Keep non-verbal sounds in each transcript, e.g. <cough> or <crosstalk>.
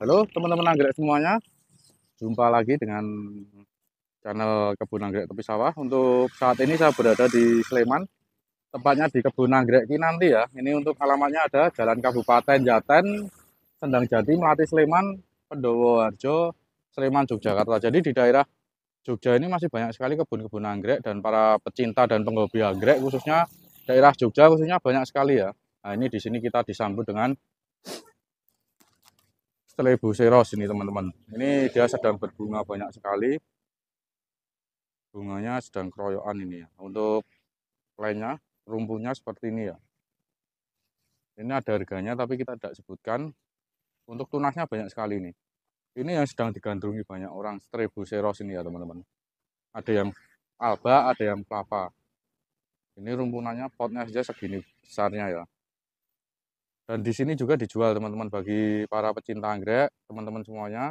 Halo teman-teman anggrek semuanya, jumpa lagi dengan channel Kebun Anggrek Tepi Sawah. Untuk saat ini saya berada di Sleman, tempatnya di Kebun Anggrek Kinanti ya. Ini untuk alamatnya ada Jalan Kabupaten Jaten, Sendang Jati, Melati Sleman, Pendowo Arjo Sleman, Yogyakarta. Jadi di daerah Jogja ini masih banyak sekali kebun-kebun anggrek dan para pecinta dan penghobi anggrek khususnya daerah Jogja khususnya banyak sekali ya. Nah ini di sini kita disambut dengan seros ini teman-teman. Ini dia sedang berbunga banyak sekali. Bunganya sedang keroyokan ini ya. Untuk lainnya rumpunya seperti ini ya. Ini ada harganya tapi kita tidak sebutkan. Untuk tunasnya banyak sekali ini. Ini yang sedang digandrungi banyak orang seros ini ya teman-teman. Ada yang alba, ada yang kelapa. Ini rumpunannya potnya saja segini besarnya ya. Dan di sini juga dijual teman-teman bagi para pecinta anggrek, teman-teman semuanya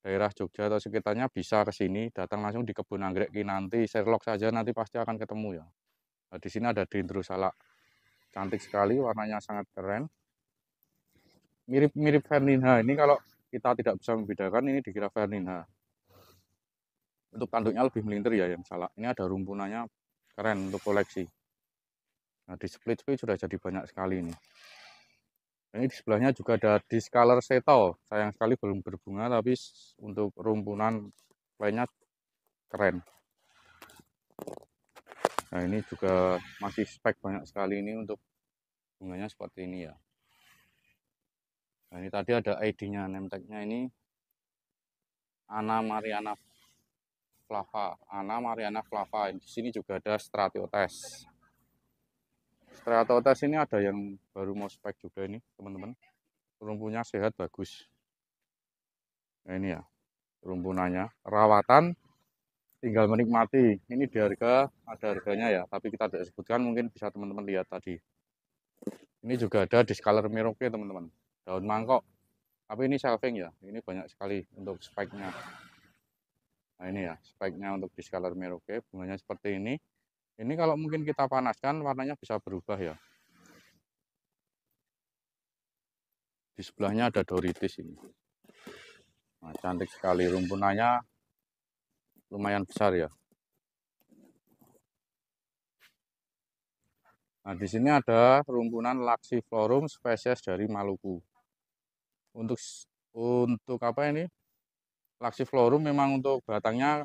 daerah Jogja atau sekitarnya bisa ke sini, datang langsung di kebun anggrek ini nanti Sherlock saja nanti pasti akan ketemu ya. Nah, di sini ada dendrosalak. Cantik sekali, warnanya sangat keren. Mirip-mirip Fernina Ini kalau kita tidak bisa membedakan, ini dikira Fernina. Untuk tanduknya lebih melintir ya yang salah. Ini ada rumpunannya keren untuk koleksi. Nah, di split-split sudah jadi banyak sekali ini. Ini di sebelahnya juga ada discolor seto. Sayang sekali belum berbunga, tapi untuk rumpunan lainnya keren. Nah ini juga masih spek banyak sekali ini untuk bunganya seperti ini ya. Nah ini tadi ada ID-nya, tag-nya ini Ana Mariana Flava. Ana Mariana Flava. Di sini juga ada stratiotes teratau tes ini ada yang baru mau spek juga ini, teman-teman. Rumpunya sehat bagus. Nah, ini ya rumpunannya. Rawatan tinggal menikmati. Ini di harga ada harganya ya, tapi kita tidak sebutkan mungkin bisa teman-teman lihat tadi. Ini juga ada skaler miroke teman-teman. Daun mangkok. Tapi ini shelving ya. Ini banyak sekali untuk speknya. Nah ini ya speknya untuk skaler miroke. Bunganya seperti ini. Ini kalau mungkin kita panaskan warnanya bisa berubah ya. Di sebelahnya ada doritis ini. Nah, cantik sekali rumpunannya lumayan besar ya. Nah, di sini ada rumpunan Laxiflorum spesies dari Maluku. Untuk untuk apa ini? Laxiflorum memang untuk batangnya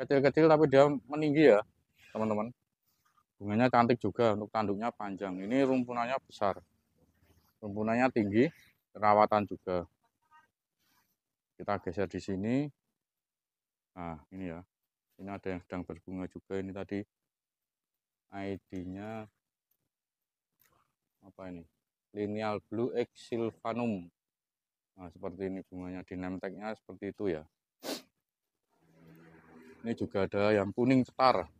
kecil-kecil tapi dia meninggi ya teman-teman bunganya cantik juga untuk tanduknya panjang ini rumpunannya besar rumpunannya tinggi rawatan juga kita geser di sini nah ini ya ini ada yang sedang berbunga juga ini tadi ID-nya apa ini lineal blue exilvanum silvanum nah seperti ini bunganya di nemteknya seperti itu ya ini juga ada yang kuning cetar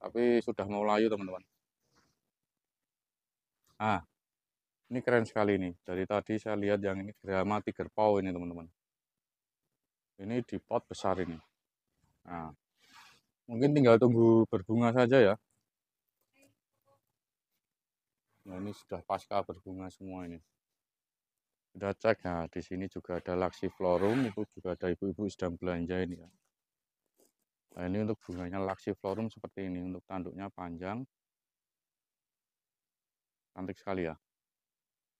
tapi sudah mau layu teman-teman ah ini keren sekali ini dari tadi saya lihat yang ini drama tiger paw ini teman-teman ini di pot besar ini nah mungkin tinggal tunggu berbunga saja ya nah ini sudah pasca berbunga semua ini sudah cek nah di sini juga ada laksi florum itu juga ada ibu-ibu sedang belanja ini ya Nah, ini untuk bunganya Laxiflorum seperti ini, untuk tanduknya panjang. Cantik sekali ya.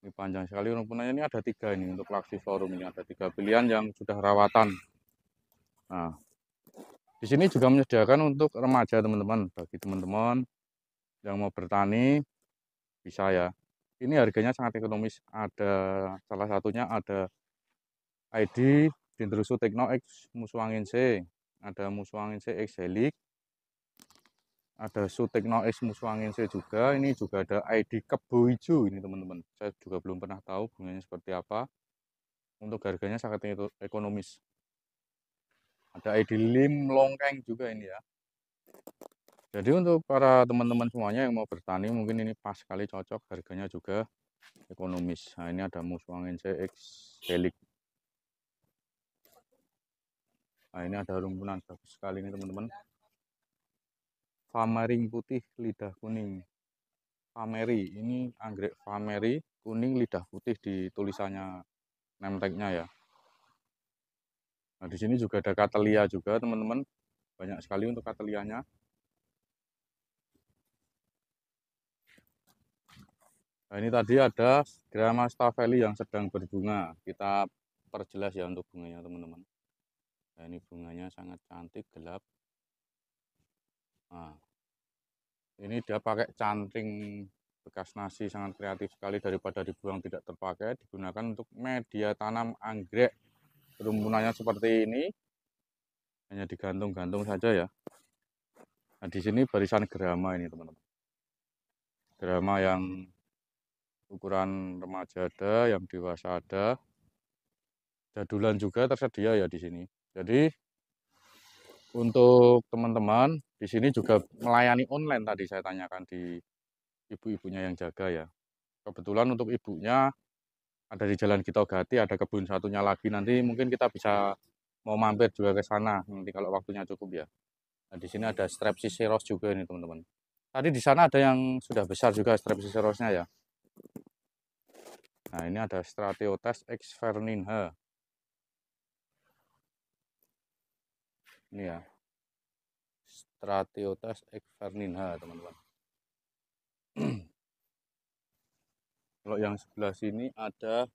Ini panjang sekali rumpunannya ini ada tiga ini untuk Laxiflorum ini ada tiga pilihan yang sudah rawatan. Nah, di sini juga menyediakan untuk remaja teman-teman, bagi teman-teman yang mau bertani bisa ya. Ini harganya sangat ekonomis. Ada salah satunya ada ID Dendrosu Techno X Muswangin C ada musuh angin X Helix ada Sutekno X C juga ini juga ada ID kebo hijau ini teman-teman saya juga belum pernah tahu bunganya seperti apa untuk harganya sangat ekonomis ada ID lim longkeng juga ini ya jadi untuk para teman-teman semuanya yang mau bertani mungkin ini pas sekali cocok harganya juga ekonomis nah ini ada musuh angin X Helix Nah, ini ada rumpunan bagus sekali ini teman-teman. Famering putih lidah kuning. Fameri, ini anggrek fameri kuning lidah putih di tulisannya nemteknya ya. Nah, di sini juga ada katelia juga, teman-teman. Banyak sekali untuk katelianya. Nah, ini tadi ada Grama yang sedang berbunga. Kita perjelas ya untuk bunganya, teman-teman nah ini bunganya sangat cantik gelap nah ini dia pakai canting bekas nasi sangat kreatif sekali daripada dibuang tidak terpakai digunakan untuk media tanam anggrek rumpunannya seperti ini hanya digantung-gantung saja ya nah di sini barisan gerama ini teman-teman gerama yang ukuran remaja ada yang dewasa ada jadulan juga tersedia ya di sini jadi untuk teman-teman di sini juga melayani online tadi saya tanyakan di ibu-ibunya yang jaga ya. Kebetulan untuk ibunya ada di Jalan Gati ada kebun satunya lagi. Nanti mungkin kita bisa mau mampir juga ke sana nanti kalau waktunya cukup ya. Nah, di sini ada Strepsiceros juga ini teman-teman. Tadi di sana ada yang sudah besar juga strepsiserosnya ya. Nah, ini ada Strateotes Ferninha. ini ya Stratiotas exverninha teman-teman <clears throat> kalau yang sebelah sini ada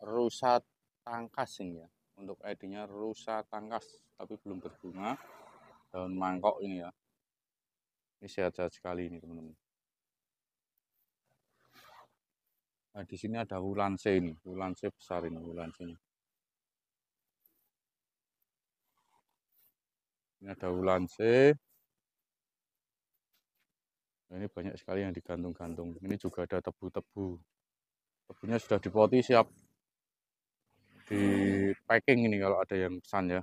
rusa tangkas ini ya untuk edinya nya rusa tangkas tapi belum berbunga daun mangkok ini ya ini sehat-sehat sekali ini teman-teman nah di sini ada wulanse ini wulanse besar ini hulanse ini Ini ada ulan c. Nah, ini banyak sekali yang digantung-gantung. Ini juga ada tebu-tebu. Tebunya sudah dipoti siap di packing ini kalau ada yang pesan ya.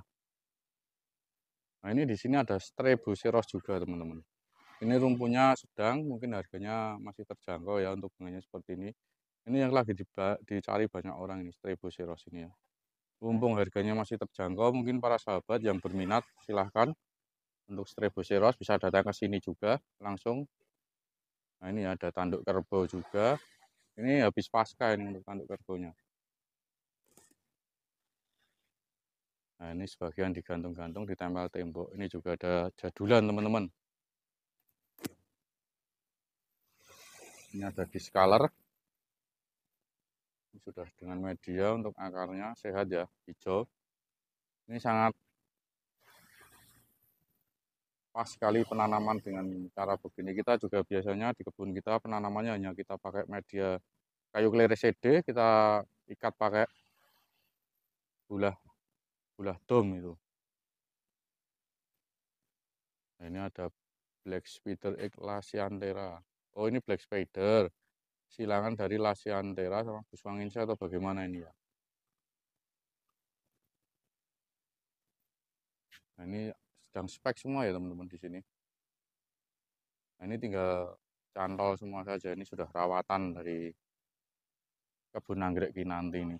Nah, ini di sini ada streboseros juga, teman-teman. Ini rumpunya sedang, mungkin harganya masih terjangkau ya untuk bunganya seperti ini. Ini yang lagi dicari banyak orang ini, streboseros ini ya. Mumpung harganya masih terjangkau, mungkin para sahabat yang berminat silahkan untuk streboseros bisa datang ke sini juga langsung. Nah ini ada tanduk kerbau juga. Ini habis pasca ini untuk tanduk kerbaunya. Nah ini sebagian digantung-gantung ditempel tembok. Ini juga ada jadulan teman-teman. Ini ada diskaler sudah dengan media untuk akarnya sehat ya hijau ini sangat pas sekali penanaman dengan cara begini kita juga biasanya di kebun kita penanamannya hanya kita pakai media kayu kleri CD kita ikat pakai bulah bulah dom itu nah, ini ada black spider eclasiantera oh ini black spider silangan dari lasiantera sama buswanginsya atau bagaimana ini ya? Nah, ini sedang spek semua ya teman-teman di sini. Nah, ini tinggal cantol semua saja. Ini sudah rawatan dari kebun anggrek Kinanti ini.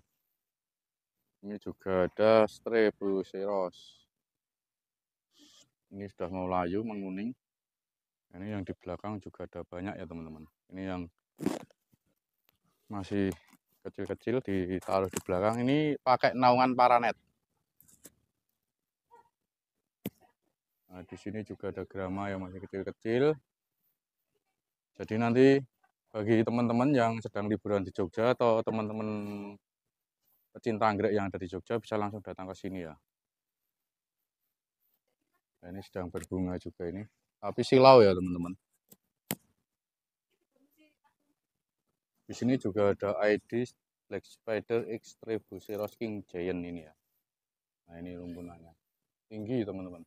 Ini juga ada Strebuceros. Ini sudah mau layu, menguning. Nah, ini yang di belakang juga ada banyak ya teman-teman. Ini yang masih kecil-kecil ditaruh di belakang ini pakai naungan paranet nah di sini juga ada grama yang masih kecil-kecil jadi nanti bagi teman-teman yang sedang liburan di Jogja atau teman-teman pecinta anggrek yang ada di Jogja bisa langsung datang ke sini ya nah, ini sedang berbunga juga ini tapi silau ya teman-teman Di sini juga ada ID Black Spider X Trebuceros King Giant ini ya. Nah ini rumpunannya. Tinggi teman-teman.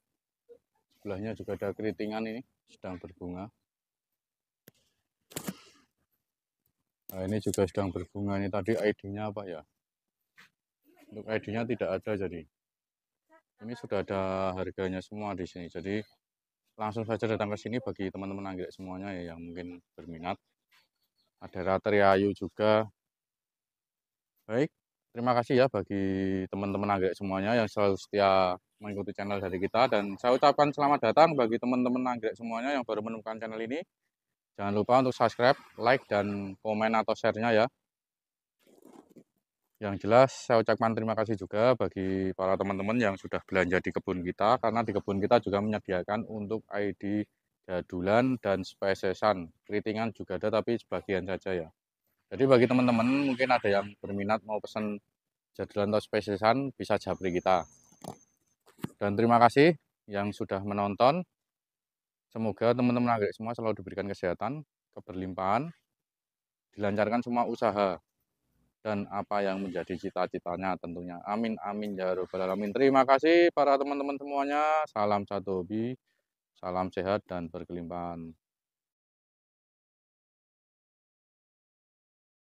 Sebelahnya juga ada keritingan ini. Sedang berbunga. Nah ini juga sedang berbunga. Ini tadi ID-nya apa ya? Untuk ID-nya tidak ada jadi. Ini sudah ada harganya semua di sini. Jadi langsung saja datang ke sini bagi teman-teman anggrek semuanya ya yang mungkin berminat ada ratri ayu juga baik terima kasih ya bagi teman-teman anggrek semuanya yang selalu setia mengikuti channel dari kita dan saya ucapkan selamat datang bagi teman-teman anggrek semuanya yang baru menemukan channel ini jangan lupa untuk subscribe like dan komen atau share-nya ya yang jelas saya ucapkan terima kasih juga bagi para teman-teman yang sudah belanja di kebun kita karena di kebun kita juga menyediakan untuk ID jadulan dan spesiesan. Keritingan juga ada tapi sebagian saja ya. Jadi bagi teman-teman mungkin ada yang berminat mau pesan jadulan atau spesiesan bisa japri kita. Dan terima kasih yang sudah menonton. Semoga teman-teman agak semua selalu diberikan kesehatan, keberlimpahan, dilancarkan semua usaha dan apa yang menjadi cita-citanya tentunya. Amin amin ya robbal alamin. Terima kasih para teman-teman semuanya. Salam satu hobi. Salam sehat dan berkelimpahan.